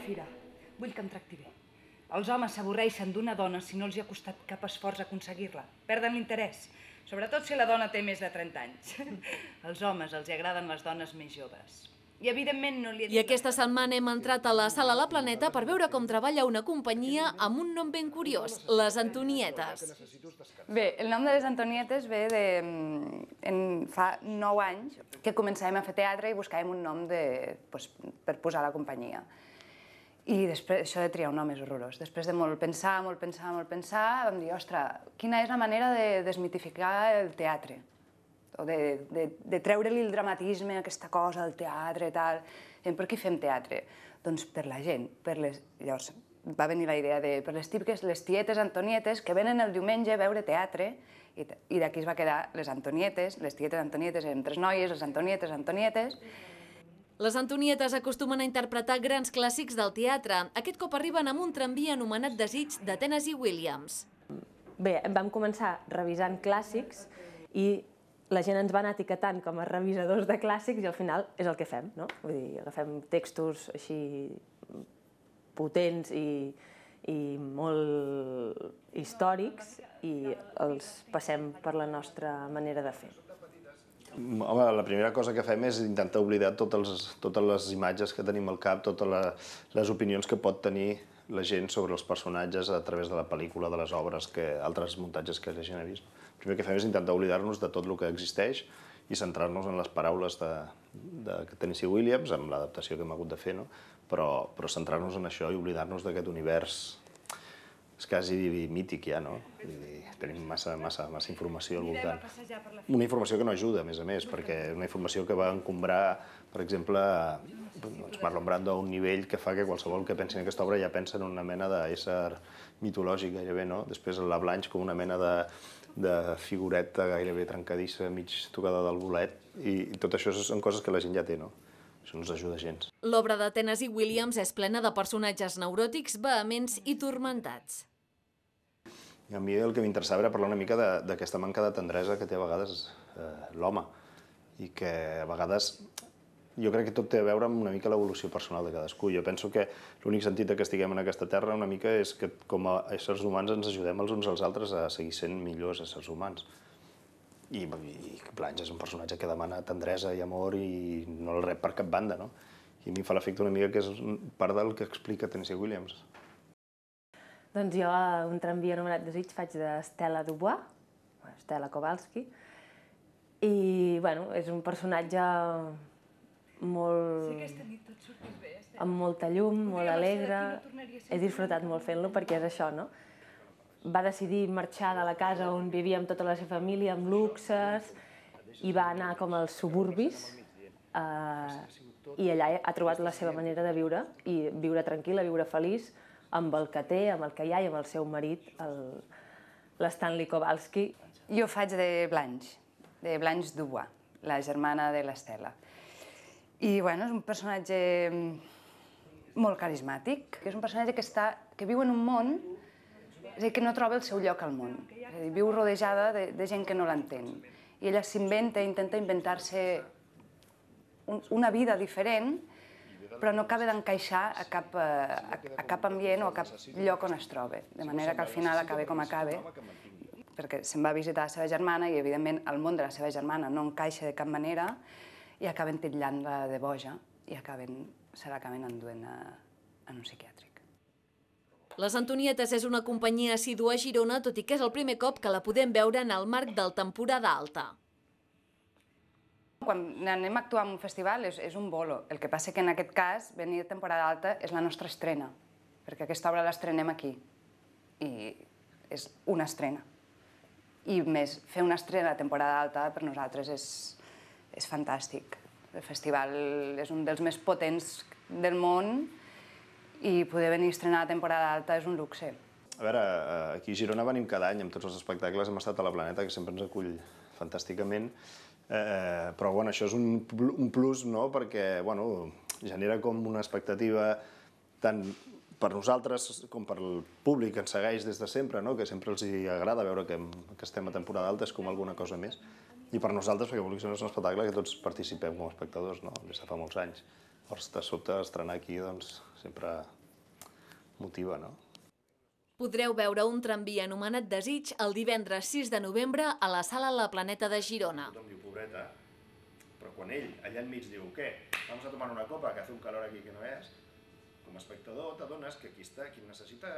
fira. Vull que em tracti bé. Els homes s'avorreixen d'una dona si no els hi ha costat cap esforç aconseguir-la. Perden l'interès, sobretot si la dona té més de 30 anys. els homes els hi agraden les dones més joves. I evidentment no li he dit... I aquesta setmana hem entrat a la sala La Planeta per veure com treballa una companyia amb un nom ben curiós, les Antonietes. Bé, el nom de les Antonietes ve de... Mm, en, fa nou anys que començàvem a fer teatre i buscàvem un nom de, pues, per posar la companyia. I després, això de triar un nom és horrorós. Després de molt pensar, molt pensar, molt pensar, vam dir, ostres, quina és la manera de desmitificar el teatre? O de, de, de treure-li el dramatisme, aquesta cosa, el teatre, tal... I per què fem teatre? Doncs per la gent, per les... Llavors, va venir la idea de per les típiques, les tietes antonietes que venen el diumenge a veure teatre i, i d'aquí es va quedar les antonietes, les tietes antonietes eren tres noies, les antonietes, antonietes... Mm -hmm les Antonietes acostumen a interpretar grans clàssics del teatre. Aquest cop arriben amb un tramvia anomenat Desig de Tennessee Williams. Bé, vam començar revisant clàssics i la gent ens va anar etiquetant com a revisadors de clàssics i al final és el que fem, no? Vull dir, agafem textos així potents i, i molt històrics i els passem per la nostra manera de fer. Home, la primera cosa que fem és intentar oblidar totes les, totes les imatges que tenim al cap, totes la, les opinions que pot tenir la gent sobre els personatges a través de la pel·lícula, de les obres, que, altres muntatges que la gent ha vist. El primer que fem és intentar oblidar-nos de tot el que existeix i centrar-nos en les paraules de, de Tennessee Williams, amb l'adaptació que hem hagut de fer, no? però, però centrar-nos en això i oblidar-nos d'aquest univers quasi mític ja, no? tenim massa, massa, massa informació al voltant. Una informació que no ajuda, a més a més, perquè és una informació que va encombrar, per exemple, doncs Marlon Brando a un nivell que fa que qualsevol que pensi en aquesta obra ja pensa en una mena d'ésser mitològic gairebé, no? Després la Blanche com una mena de, de figureta gairebé trencadissa, mig tocada del bolet, i, i tot això són coses que la gent ja té, no? Això no ens ajuda gens. L'obra de Tennessee Williams és plena de personatges neuròtics, vehements i turmentats. I a mi el que m'interessava era parlar una mica d'aquesta manca de tendresa que té a vegades eh, l'home i que a vegades jo crec que tot té a veure amb una mica l'evolució personal de cadascú. Jo penso que l'únic sentit que estiguem en aquesta terra una mica és que com a éssers humans ens ajudem els uns als altres a seguir sent millors éssers humans. I, i Blanche és un personatge que demana tendresa i amor i no el rep per cap banda, no? I a mi em fa l'efecte una mica que és part del que explica Tennessee Williams. Doncs jo a un tramvia anomenat Desig faig d'Estela Dubois, Estela Kowalski, i bueno, és un personatge molt... Sí, aquesta nit tot surt bé, Estela. Amb molta llum, Podria molt alegre. No He disfrutat molt fent-lo perquè és això, no? Va decidir marxar de la casa on vivia amb tota la seva família, amb luxes, i va anar com als suburbis, eh, i allà ha trobat la seva manera de viure, i viure tranquil·la, viure feliç, amb el que té, amb el que hi ha i amb el seu marit, l'Stanley Kowalski. Jo faig de Blanche, de Blanche Dubois, la germana de l'Estela. I bueno, és un personatge mm, molt carismàtic, que és un personatge que, està, que viu en un món és dir, que no troba el seu lloc al món. És dir, viu rodejada de, de gent que no l'entén. I ella s'inventa, intenta inventar-se un, una vida diferent però no acaba d'encaixar a, cap, eh, a, a cap ambient o a cap lloc on es troba. De manera que al final acabe com acabe, perquè se'n va visitar la seva germana i, evidentment, el món de la seva germana no encaixa de cap manera i acaben titllant-la de boja i acaben, se l'acaben enduent a, en un psiquiàtric. Les Antonietes és una companyia assidua a Girona, tot i que és el primer cop que la podem veure en el marc del temporada alta. Quan anem a actuar en un festival és, és un bolo. El que passa que en aquest cas, venir temporada alta és la nostra estrena, perquè aquesta obra l'estrenem aquí. I és una estrena. I més, fer una estrena a temporada alta per nosaltres és, és fantàstic. El festival és un dels més potents del món i poder venir a estrenar a temporada alta és un luxe. A veure, eh, aquí a Girona venim cada any amb tots els espectacles, hem estat a la Planeta, que sempre ens acull fantàsticament, Eh, eh, però bueno, això és un, un plus no? perquè bueno, genera com una expectativa tant per nosaltres com per el públic que ens segueix des de sempre, no? que sempre els hi agrada veure que, que estem a temporada alta, és com alguna cosa més. I per nosaltres, perquè vulguis és un espectacle que tots participem com a espectadors, no? des de fa molts anys. Llavors, de sobte, estrenar aquí, doncs, sempre motiva, no? podreu veure un tramvia anomenat Desig el divendres 6 de novembre a la sala La Planeta de Girona. Tothom diu, pobreta, però quan ell allà enmig diu, què, vamos a tomar una copa, que hace un calor aquí que no és, com a espectador t'adones que aquí està, qui necessita...